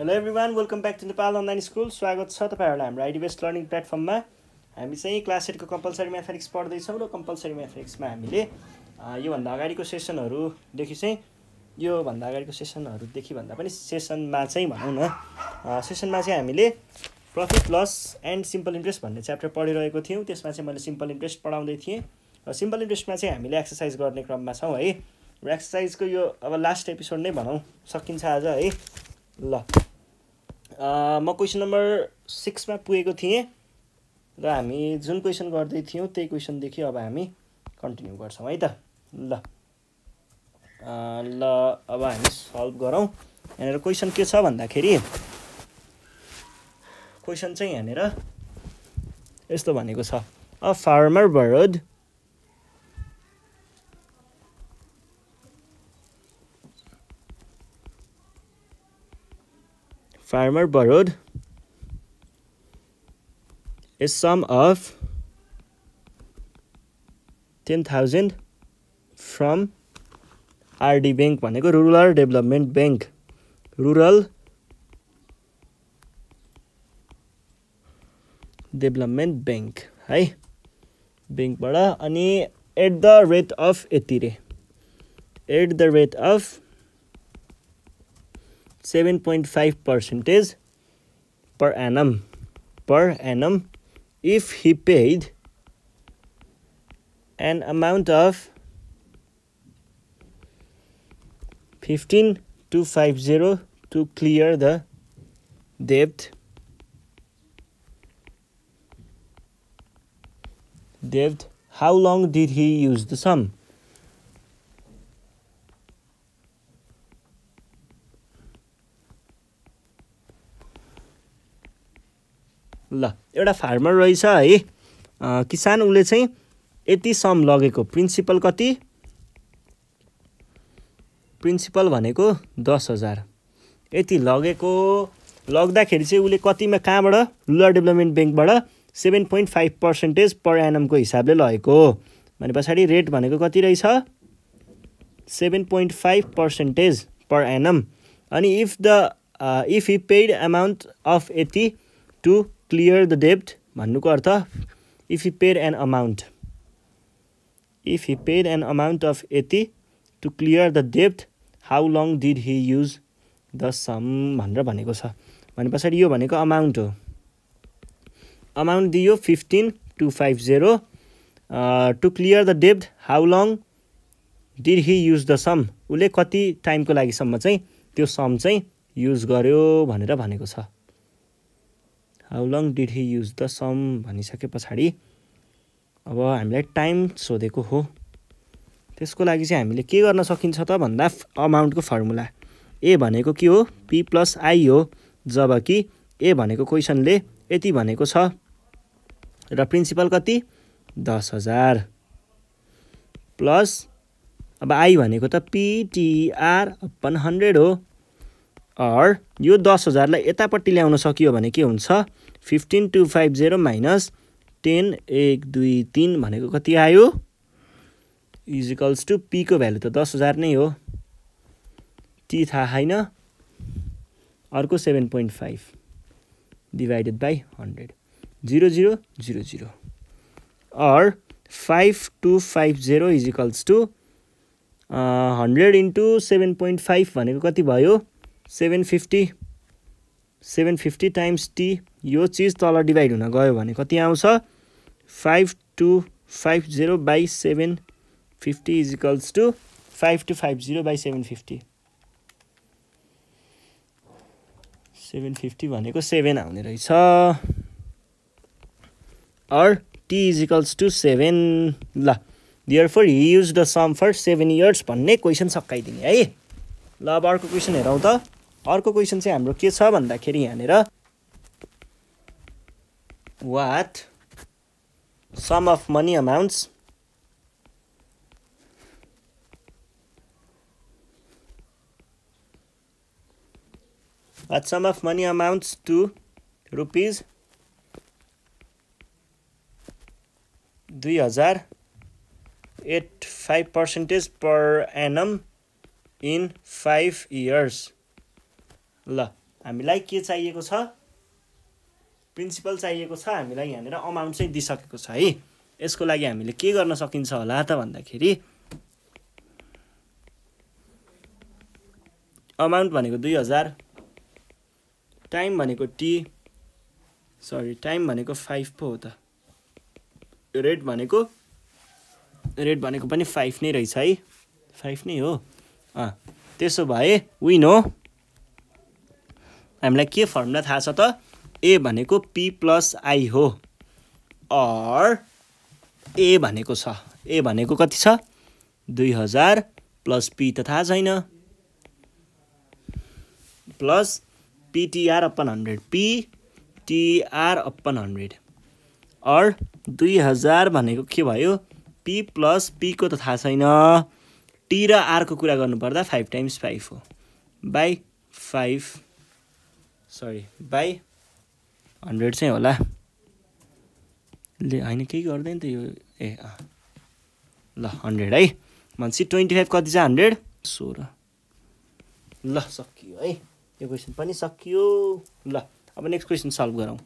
hello everyone welcome back to Nepal online school स्वागत छ तपाईँहरूलाई हाम्रो आइडी बेस्ट लर्निङ प्लेटफर्ममा हामी चाहिँ क्लास एटको कम्पलसरी म्याथमेटिक्स पढ्दैछौँ र कम्पलसरी म्याथमेटिक्समा हामीले योभन्दा अगाडिको सेसनहरूदेखि चाहिँ योभन्दा अगाडिको सेसनहरूदेखि भन्दा पनि सेसनमा चाहिँ भनौँ न सेसनमा चाहिँ हामीले profit loss and simple interest भन्ने च्याप्टर पढिरहेको थियौँ त्यसमा चाहिँ मैले सिम्पल इन्ट्रेस्ट पढाउँदै थिएँ र सिम्पल इन्ट्रेस्टमा चाहिँ हामीले एक्सर्साइज गर्ने क्रममा छौँ है र एक्सर्साइजको यो अब लास्ट एपिसोड नै भनौँ सकिन्छ आज है ल म क्वेसन नम्बर सिक्समा पुगेको थिएँ र हामी जुन क्वेसन गर्दै थियौँ त्यही क्वेसनदेखि अब हामी कन्टिन्यू गर्छौँ है त ल ल अब हामी सल्भ गरौँ यहाँनिर क्वेसन के छ भन्दाखेरि क्वेसन चाहिँ यहाँनिर यस्तो भनेको छ a farmer bird farmer farmer borrowed a sum of 10,000 from R ब्याङ्क bank rural development bank rural development bank है ब्याङ्कबाट अनि एट द रेट अफ यति रे at the rate of 7.5 percentage per annum per annum if he paid an amount of 15 to 50 to clear the debt debt how long did he use the sum ल एउटा farmer रहेछ है किसान उसले चाहिँ यति सम लगेको प्रिन्सिपल कति प्रिन्सिपल भनेको दस हजार यति लगेको लग्दाखेरि चाहिँ उसले कतिमा कहाँबाट रुरल डेभलपमेन्ट ब्याङ्कबाट seven point five percentage per एनएमको हिसाबले लगेको हो भने पछाडि रेट भनेको कति रहेछ seven point five percentage per annum अनि if the if you paid amount of यति टु क्लियर द डेप्ट भन्नुको अर्थ if you paid an amount if you paid an amount of यति टु क्लियर द डेब्ट how long did he use the sum भनेर भनेको छ भने पछाडि यो भनेको अमाउन्ट हो अमाउन्ट दियो fifteen two five zero to clear the डेब्ट how long did he use the sum उसले कति टाइमको लागिसम्म चाहिँ त्यो सम चाहिँ युज गर्यो भनेर भनेको छ how long did he use the sum भनिसके पछाडि अब हामीलाई टाइम सोधेको हो त्यसको लागि चाहिँ हामीले के गर्न सकिन्छ त भन्दा अमाउन्टको फर्मुला ए भनेको के हो पी प्लस आई हो जबकि ए भनेको क्वेसनले यति भनेको छ र प्रिन्सिपल कति दस हजार प्लस अब आई भनेको त पिटिआर अपन हन्ड्रेड हो अर यो दस हजारलाई यतापट्टि ल्याउन सकियो भने के हुन्छ fifteen two five zero minus ten एक दुई तिन भनेको कति आयो इजिकल्स टु पीको भ्यालु त दस हजार नै हो टी थाहा छैन अर्को seven point five divided by hundred zero zero zero zero अर five two five zero equals to hundred into seven point five भनेको कति भयो seven fifty seven fifty times T यो चिज तल डिभाइड हुन गयो भने कति आउँछ five two five zero by seven fifty is equals to five two five zero by seven fifty seven fifty भनेको सेभेन आउने रहेछ अर T is equals to seven ल therefore he use the sum for seven years भन्ने question सकाइदिने है ल अब अर्को क्वेसन हेरौँ त अर्को क्वेसन चाहिँ हाम्रो के छ भन्दाखेरि यहाँनिर what sum of money amounts what sum of money amounts to rupees दुई हजार at five percentage per annum in five years ल हामीलाई के चाहिएको छ प्रिन्सिपल चाहिएको छ हामीलाई यहाँनिर अमाउन्ट चाहिँ दिइसकेको छ है यसको लागि हामीले के गर्न सकिन्छ होला त भन्दाखेरि अमाउन्ट भनेको दुई हजार टाइम भनेको टी सरी टाइम भनेको फाइभ पो हो त रेट भनेको रेट भनेको पनि फाइभ नै रहेछ है फाइभ नै हो अँ त्यसो भए विन हो हामीलाई के फर्मुला थाहा छ त ए भनेको पी प्लस आई हो अर ए भनेको छ ए भनेको कति छ दुई हजार प्लस पी त थाहा छैन plus PTR upon hundred PTR upon hundred or दुई हजार भनेको के भयो पी प्लस पीको त थाहा छैन टी र आरको कुरा गर्नुपर्दा फाइभ टाइम्स फाइभ हो by five sorry by hundred चाहिँ होला ले होइन केही गर्दैन त यो ए ल हन्ड्रेड है भनेपछि ट्वेन्टी फाइभ कति छ हन्ड्रेड सोह्र ल सकियो है यो क्वेसन पनि सकियो ल अब नेक्स्ट क्वेसन सल्भ गरौँ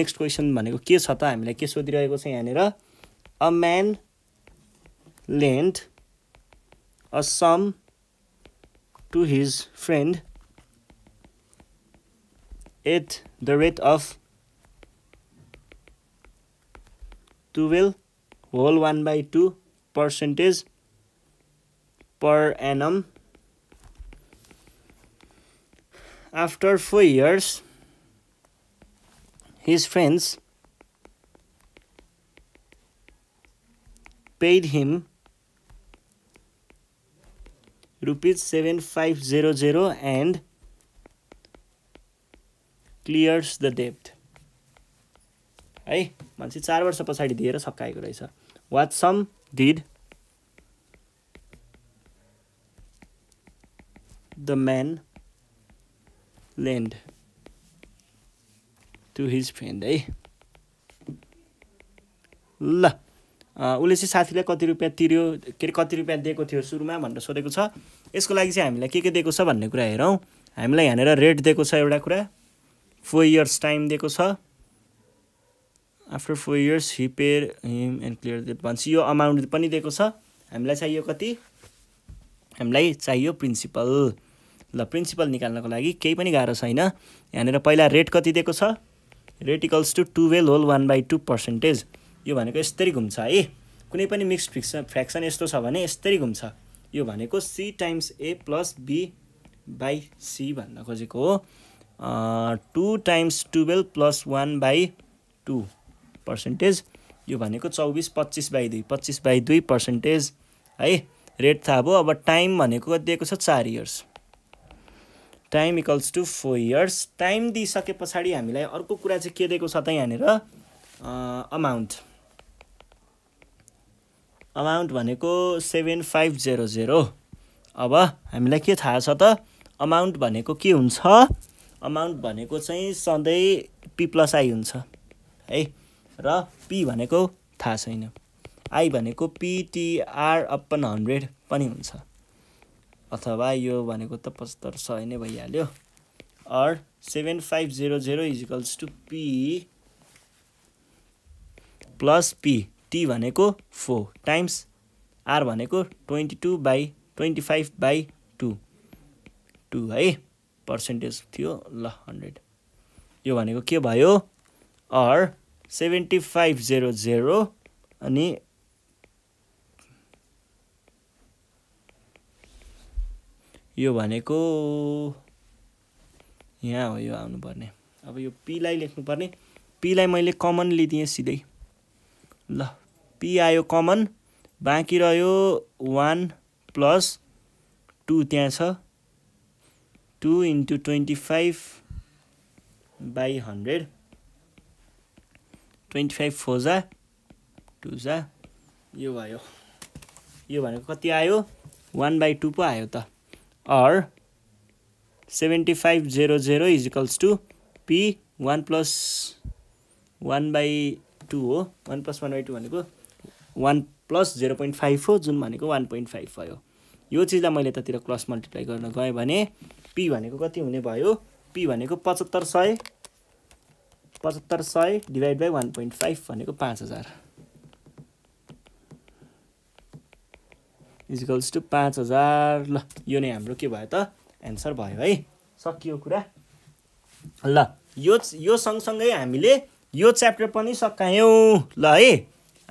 नेक्स्ट क्वेसन भनेको के छ त हामीलाई के सोधिरहेको छ यहाँनिर a man lend a sum to his friend it the rate of 2 will whole 1 by 2 percentage per annum after 4 years his friends paid him rupees 7500 and clears the डेप्थ है मान्छे चार वर्ष पछाडि दिएर सकाएको रहेछ what sum did the man lend to his friend है ल उसले चाहिँ साथीलाई कति रुपियाँ तिर्यो के अरे कति रुपियाँ दिएको थियो सुरुमा भनेर सोधेको छ यसको लागि चाहिँ हामीलाई के के दिएको छ भन्ने कुरा हेरौँ हामीलाई यहाँनिर रेट दिएको छ एउटा कुरा फोर इयर्स टाइम दिएको छ आफ्टर फोर इयर्स हिपेयर हिम एन्ड क्लियर द भन्छ यो अमाउन्ट पनि दिएको छ हामीलाई चाहियो कति हामीलाई चाहियो प्रिन्सिपल ल प्रिन्सिपल निकाल्नको लागि केही पनि गाह्रो छैन यहाँनिर पहिला रेट कति दिएको छ rate equals to twelve whole one by two percentage यो भनेको यस्तरी घुम्छ है कुनै पनि मिक्स फ्रिक्सन फ्रेक्सन यस्तो छ भने यस्तरी घुम्छ यो भनेको C times A plus B by C भन्न खोजेको हो two times twelve plus one by two percentage यो भनेको चौबिस पच्चिस बाई दुई पच्चिस बाई दुई पर्सेन्टेज है रेट थाहा भयो अब टाइम भनेको कति दिएको छ चार years time equals to four years time दिइसके पछाडि हामीलाई अर्को कुरा चाहिँ के दिएको छ त यहाँनिर अमाउन्ट अमाउन्ट भनेको सेभेन फाइभ जेरो जेरो अब हामीलाई के थाहा छ त अमाउन्ट भनेको के हुन्छ अमाउन्ट भनेको चाहिँ सधैँ पी प्लस आई हुन्छ है र पी भनेको थाहा छैन आई भनेको पिटिआर अपन हन्ड्रेड पनि हुन्छ अथवा यो भनेको त पचहत्तर सय नै भइहाल्यो or seven five zero zero equals to P plus P T भनेको फोर टाइम्स आर भनेको twenty two by twenty five by two two है पर्सेन्टेज थियो ल हन्ड्रेड यो भनेको के भयो or seventy five zero zero अनि यो भनेको यहाँ हो यो आउनुपर्ने अब यो पीलाई लेख्नुपर्ने पीलाई मैले कमन लिदिएँ सिधै ल पी आयो कमन बाँकी रह्यो वान प्लस टू त्यहाँ छ two into twenty five by hundred twenty five four जा टु जा यो भयो यो भनेको कति आयो वान बाई टू पो आयो त or seventy five zero zero equals to P one plus one by two हो one plus one by two भनेको one plus zero point five हो जुन भनेको वान पोइन्ट फाइभ भयो यो चिजलाई मैले यतातिर क्लस मल्टिप्लाई गर्न गएँ भने पी भनेको कति हुने भयो पी भनेको पचहत्तर सय पचहत्तर सय divide by one point five भनेको पाँच हजार इजिकल्स टु पाँच हजार ल यो नै हाम्रो के भयो त एन्सर भयो है सकियो कुरा ल यो यो सँगसँगै हामीले यो च्याप्टर पनि सकायौँ ल है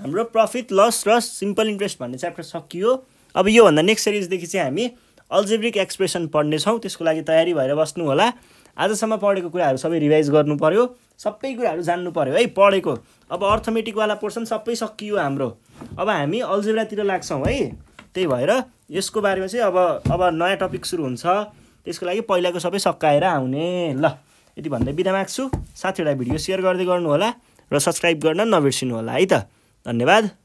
हाम्रो प्रफिट लस र सिम्पल इन्ट्रेस्ट भन्ने च्याप्टर सकियो अब योभन्दा नेक्स्ट सिरिजदेखि चाहिँ हामी अल्जेब्रिक एक्सप्रेसन पढ्नेछौँ त्यसको लागि तयारी भएर बस्नु होला आजसम्म पढेको कुराहरू सबै रिभाइज गर्नु पऱ्यो सबै कुराहरू जान्नु पऱ्यो है पढेको अब अर्थमेटिकवाला पोर्सन सबै सकियो हाम्रो अब हामी अल्जेब्रातिर लाग्छौँ है त्यही भएर यसको बारेमा चाहिँ अब अब नयाँ टपिक सुरु हुन्छ त्यसको लागि पहिलाको सबै सकाएर आउने ल यति भन्दै बिदा माग्छु साथीहरूलाई भिडियो सेयर गर्दै गर्नु होला र सब्सक्राइब गर्न नबिर्सिनु होला है त धन्यवाद